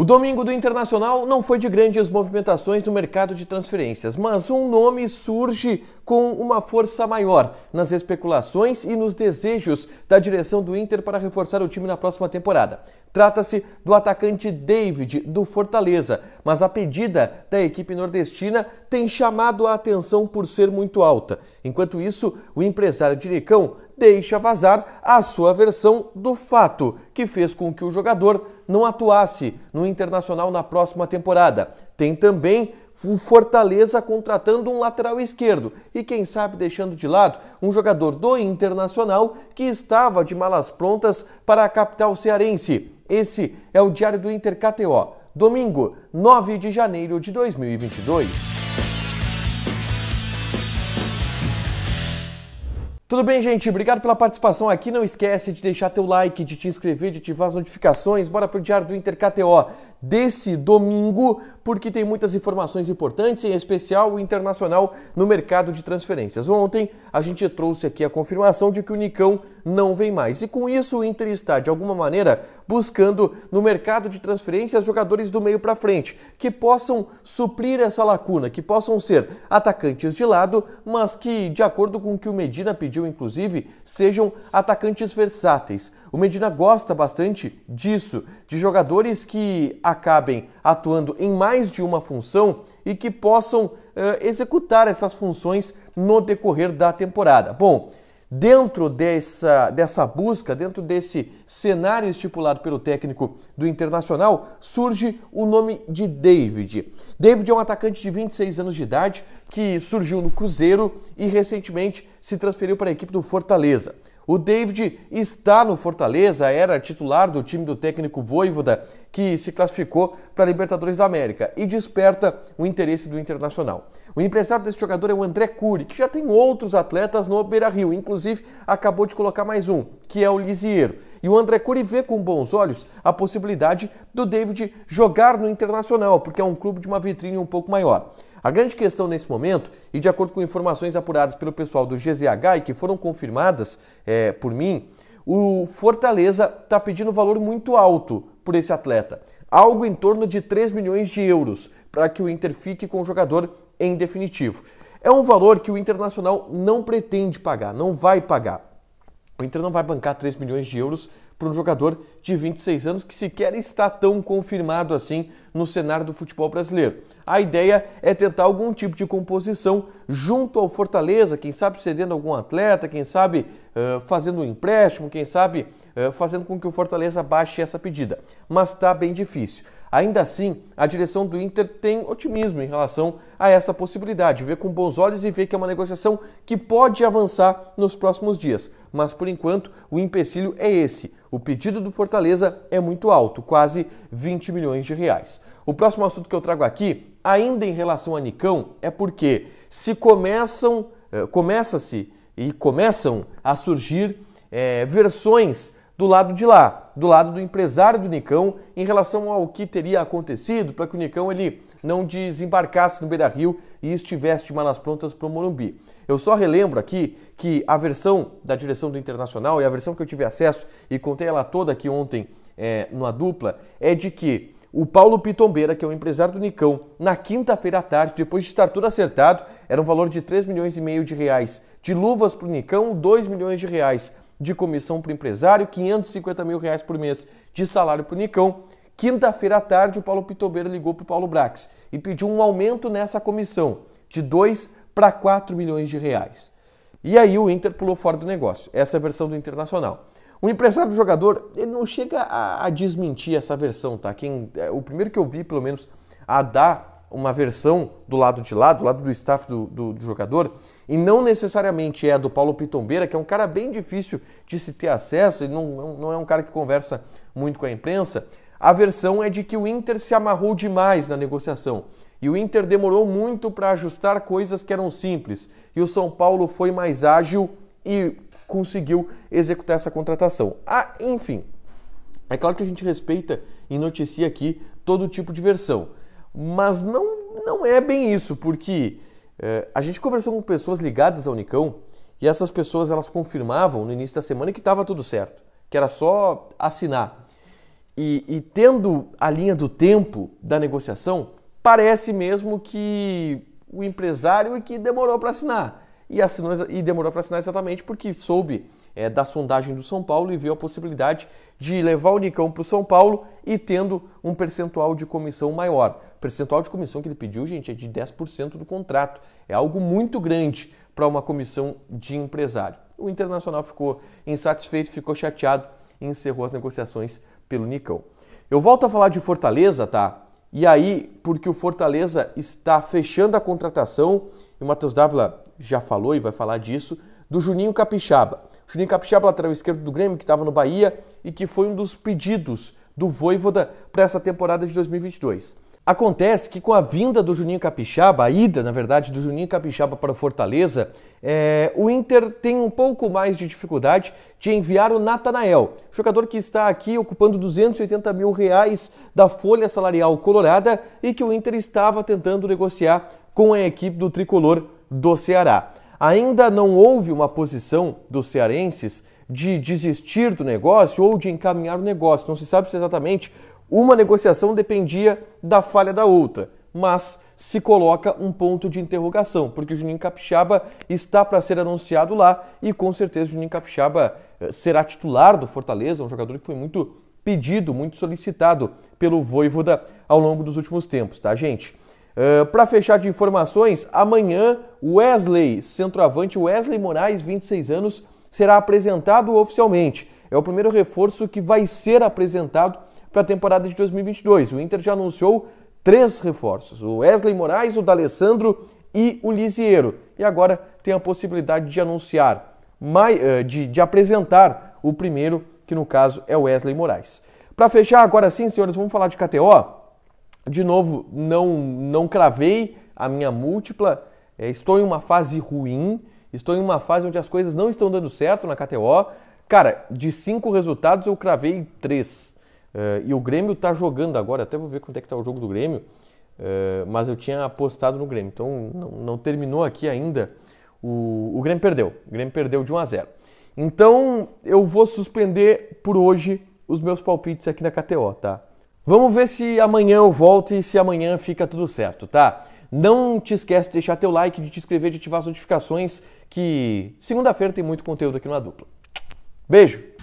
O domingo do Internacional não foi de grandes movimentações no mercado de transferências, mas um nome surge com uma força maior nas especulações e nos desejos da direção do Inter para reforçar o time na próxima temporada. Trata-se do atacante David, do Fortaleza, mas a pedida da equipe nordestina tem chamado a atenção por ser muito alta. Enquanto isso, o empresário de Nicão deixa vazar a sua versão do fato que fez com que o jogador não atuasse no Internacional na próxima temporada. Tem também o Fortaleza contratando um lateral esquerdo e, quem sabe, deixando de lado um jogador do Internacional que estava de malas prontas para a capital cearense. Esse é o Diário do Inter KTO, domingo, 9 de janeiro de 2022. Tudo bem, gente? Obrigado pela participação aqui. Não esquece de deixar teu like, de te inscrever, de ativar as notificações. Bora pro Diário do Inter KTO desse domingo, porque tem muitas informações importantes, em especial o internacional, no mercado de transferências. Ontem a gente trouxe aqui a confirmação de que o Nicão não vem mais. E com isso o Inter está, de alguma maneira, buscando no mercado de transferências jogadores do meio para frente, que possam suprir essa lacuna, que possam ser atacantes de lado, mas que, de acordo com o que o Medina pediu, inclusive, sejam atacantes versáteis. O Medina gosta bastante disso, de jogadores que acabem atuando em mais de uma função e que possam uh, executar essas funções no decorrer da temporada. Bom, dentro dessa, dessa busca, dentro desse cenário estipulado pelo técnico do Internacional, surge o nome de David. David é um atacante de 26 anos de idade que surgiu no Cruzeiro e recentemente se transferiu para a equipe do Fortaleza. O David está no Fortaleza, era titular do time do técnico Voivoda, que se classificou para a Libertadores da América e desperta o interesse do Internacional. O empresário desse jogador é o André Cury, que já tem outros atletas no Beira-Rio, inclusive acabou de colocar mais um, que é o Lisieiro. E o André Cury vê com bons olhos a possibilidade do David jogar no Internacional, porque é um clube de uma vitrine um pouco maior. A grande questão nesse momento, e de acordo com informações apuradas pelo pessoal do GZH e que foram confirmadas é, por mim, o Fortaleza está pedindo um valor muito alto por esse atleta. Algo em torno de 3 milhões de euros para que o Inter fique com o jogador em definitivo. É um valor que o Internacional não pretende pagar, não vai pagar. O Inter não vai bancar 3 milhões de euros para um jogador de 26 anos que sequer está tão confirmado assim no cenário do futebol brasileiro. A ideia é tentar algum tipo de composição junto ao Fortaleza, quem sabe cedendo algum atleta, quem sabe eh, fazendo um empréstimo, quem sabe eh, fazendo com que o Fortaleza baixe essa pedida. Mas está bem difícil. Ainda assim, a direção do Inter tem otimismo em relação a essa possibilidade, vê com bons olhos e vê que é uma negociação que pode avançar nos próximos dias. Mas por enquanto, o empecilho é esse. O pedido do Fortaleza é muito alto, quase 20 milhões de reais. O próximo assunto que eu trago aqui, ainda em relação a Nicão, é porque se começam, eh, começa-se e começam a surgir é, versões do lado de lá, do lado do empresário do Nicão, em relação ao que teria acontecido para que o Nicão ele não desembarcasse no Beira-Rio e estivesse de malas prontas para o Morumbi. Eu só relembro aqui que a versão da direção do Internacional e a versão que eu tive acesso e contei ela toda aqui ontem é, numa dupla é de que o Paulo Pitombeira, que é o empresário do Nicão, na quinta-feira à tarde, depois de estar tudo acertado, era um valor de 3 milhões e meio de reais. De luvas para o Nicão, 2 milhões de reais. De comissão para o empresário, 550 mil reais por mês de salário para o Nicão. Quinta-feira à tarde, o Paulo Pitombeira ligou para o Paulo Brax e pediu um aumento nessa comissão, de 2 para 4 milhões de reais. E aí o Inter pulou fora do negócio. Essa é a versão do Internacional. O empresário do jogador, ele não chega a, a desmentir essa versão, tá? Quem, é, o primeiro que eu vi, pelo menos, a dar uma versão do lado de lá, do lado do staff do, do, do jogador, e não necessariamente é a do Paulo Pitombeira, que é um cara bem difícil de se ter acesso, ele não, não é um cara que conversa muito com a imprensa. A versão é de que o Inter se amarrou demais na negociação e o Inter demorou muito para ajustar coisas que eram simples e o São Paulo foi mais ágil e conseguiu executar essa contratação. Ah, enfim, é claro que a gente respeita e noticia aqui todo tipo de versão, mas não, não é bem isso, porque eh, a gente conversou com pessoas ligadas ao Unicão e essas pessoas elas confirmavam no início da semana que estava tudo certo, que era só assinar. E, e tendo a linha do tempo da negociação, parece mesmo que o empresário é que demorou para assinar e, assinou, e demorou para assinar exatamente porque soube é, da sondagem do São Paulo e viu a possibilidade de levar o Nicão para o São Paulo e tendo um percentual de comissão maior. O percentual de comissão que ele pediu, gente, é de 10% do contrato. É algo muito grande para uma comissão de empresário. O Internacional ficou insatisfeito, ficou chateado e encerrou as negociações pelo Nicão. Eu volto a falar de Fortaleza, tá? E aí, porque o Fortaleza está fechando a contratação e o Matheus Dávila já falou e vai falar disso, do Juninho Capixaba. Juninho Capixaba, lateral esquerdo do Grêmio, que estava no Bahia e que foi um dos pedidos do Voivoda para essa temporada de 2022. Acontece que com a vinda do Juninho Capixaba, a ida, na verdade, do Juninho Capixaba para o Fortaleza, é, o Inter tem um pouco mais de dificuldade de enviar o Natanael, jogador que está aqui ocupando 280 mil reais da folha salarial colorada e que o Inter estava tentando negociar com a equipe do Tricolor do Ceará. Ainda não houve uma posição dos cearenses de desistir do negócio ou de encaminhar o negócio. Não se sabe se exatamente uma negociação dependia da falha da outra, mas se coloca um ponto de interrogação, porque o Juninho Capixaba está para ser anunciado lá e com certeza o Juninho Capixaba eh, será titular do Fortaleza, um jogador que foi muito pedido, muito solicitado pelo Voivoda ao longo dos últimos tempos, tá, gente? Eh, para fechar de informações, amanhã Wesley, centroavante Wesley Moraes, 26 anos, será apresentado oficialmente. É o primeiro reforço que vai ser apresentado para a temporada de 2022. O Inter já anunciou três reforços: o Wesley Moraes, o D'Alessandro e o Lisieiro. E agora tem a possibilidade de anunciar, eh, de, de apresentar o primeiro, que no caso é o Wesley Moraes. Para fechar agora sim, senhores, vamos falar de KTO. De novo, não, não cravei a minha múltipla, é, estou em uma fase ruim, estou em uma fase onde as coisas não estão dando certo na KTO. Cara, de cinco resultados eu cravei três. Uh, e o Grêmio está jogando agora, até vou ver quanto é que tá o jogo do Grêmio, uh, mas eu tinha apostado no Grêmio, então não, não terminou aqui ainda. O, o, Grêmio perdeu, o Grêmio perdeu de 1 a 0. Então eu vou suspender por hoje os meus palpites aqui na KTO, tá? Vamos ver se amanhã eu volto e se amanhã fica tudo certo, tá? Não te esquece de deixar teu like, de te inscrever, de ativar as notificações, que segunda-feira tem muito conteúdo aqui no A Dupla. Beijo!